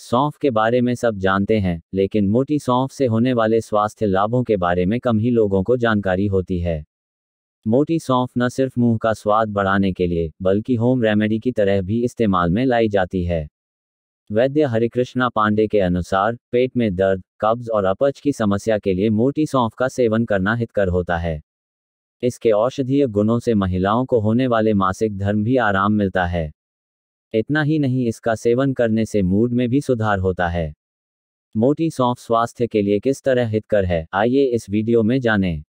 सौंफ के बारे में सब जानते हैं लेकिन मोटी सौंफ से होने वाले स्वास्थ्य लाभों के बारे में कम ही लोगों को जानकारी होती है मोटी सौंफ न सिर्फ मुंह का स्वाद बढ़ाने के लिए बल्कि होम रेमेडी की तरह भी इस्तेमाल में लाई जाती है वैद्य हरिकृष्णा पांडे के अनुसार पेट में दर्द कब्ज और अपच की समस्या के लिए मोटी सौंफ का सेवन करना हितकर होता है इसके औषधीय गुणों से महिलाओं को होने वाले मासिक धर्म भी आराम मिलता है इतना ही नहीं इसका सेवन करने से मूड में भी सुधार होता है मोटी सौंफ स्वास्थ्य के लिए किस तरह हितकर है आइए इस वीडियो में जानें।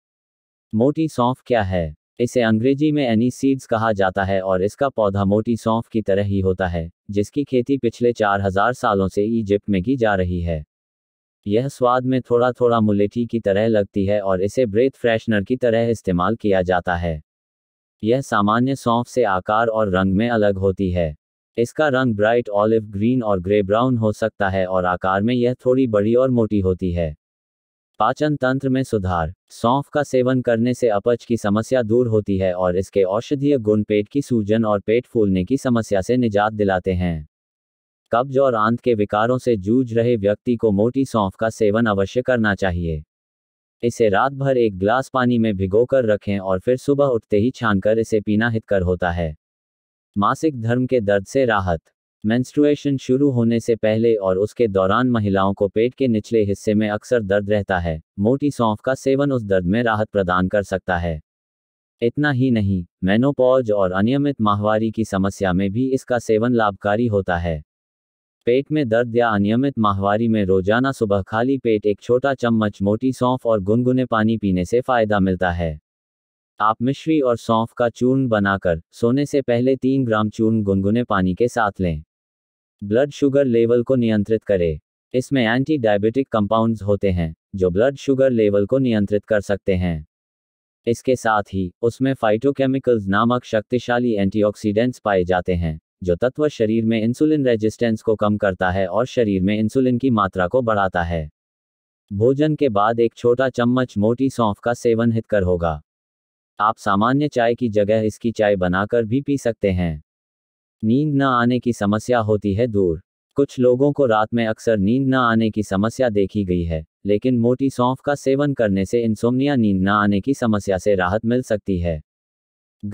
मोटी सौंफ क्या है इसे अंग्रेजी में एनी सीड्स कहा जाता है और इसका पौधा मोटी सौंफ की तरह ही होता है जिसकी खेती पिछले 4000 सालों से इजिप्ट में की जा रही है यह स्वाद में थोड़ा थोड़ा मुलेठी की तरह लगती है और इसे ब्रेथ फ्रेशनर की तरह इस्तेमाल किया जाता है यह सामान्य सौंफ से आकार और रंग में अलग होती है इसका रंग ब्राइट ऑलिव ग्रीन और ग्रे ब्राउन हो सकता है और आकार में यह थोड़ी बड़ी और मोटी होती है पाचन तंत्र में सुधार सौंफ का सेवन करने से अपच की समस्या दूर होती है और इसके औषधीय गुण पेट की सूजन और पेट फूलने की समस्या से निजात दिलाते हैं कब्ज और आंत के विकारों से जूझ रहे व्यक्ति को मोटी सौंफ का सेवन अवश्य करना चाहिए इसे रात भर एक गिलास पानी में भिगोकर रखें और फिर सुबह उठते ही छानकर इसे पीना हितकर होता है मासिक धर्म के दर्द से राहत मेंस्ट्रुएशन शुरू होने से पहले और उसके दौरान महिलाओं को पेट के निचले हिस्से में अक्सर दर्द रहता है मोटी सौंफ का सेवन उस दर्द में राहत प्रदान कर सकता है इतना ही नहीं मेनोपॉज और अनियमित माहवारी की समस्या में भी इसका सेवन लाभकारी होता है पेट में दर्द या अनियमित माहवारी में रोजाना सुबह खाली पेट एक छोटा चम्मच मोटी सौंफ और गुनगुने पानी पीने से फायदा मिलता है आप मिश्री और सौंफ का चूर्ण बनाकर सोने से पहले तीन ग्राम चूर्ण गुनगुने पानी के साथ लें ब्लड शुगर लेवल को नियंत्रित करें इसमें एंटी डायबिटिक कंपाउंड्स होते हैं जो ब्लड शुगर लेवल को नियंत्रित कर सकते हैं इसके साथ ही उसमें फाइटोकेमिकल्स नामक शक्तिशाली एंटीऑक्सीडेंट्स पाए जाते हैं जो तत्व शरीर में इंसुलिन रेजिस्टेंस को कम करता है और शरीर में इंसुलिन की मात्रा को बढ़ाता है भोजन के बाद एक छोटा चम्मच मोटी सौंफ का सेवन हितकर होगा आप सामान्य चाय की जगह इसकी चाय बनाकर भी पी सकते हैं नींद न आने की समस्या होती है दूर कुछ लोगों को रात में अक्सर नींद न आने की समस्या देखी गई है लेकिन मोटी सौंफ का सेवन करने से इंसोमनिया नींद न आने की समस्या से राहत मिल सकती है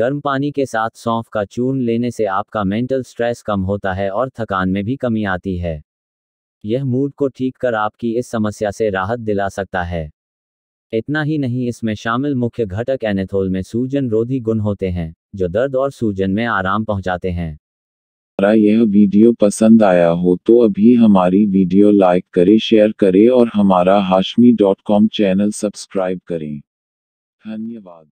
गर्म पानी के साथ सौंफ का चूर्ण लेने से आपका मेंटल स्ट्रेस कम होता है और थकान में भी कमी आती है यह मूड को ठीक कर आपकी इस समस्या से राहत दिला सकता है इतना ही नहीं इसमें शामिल मुख्य घटक एनेथोल में सूजन रोधी गुण होते हैं जो दर्द और सूजन में आराम पहुंचाते हैं हमारा यह वीडियो पसंद आया हो तो अभी हमारी वीडियो लाइक करें शेयर करें और हमारा Hashmi dot com channel subscribe करें धन्यवाद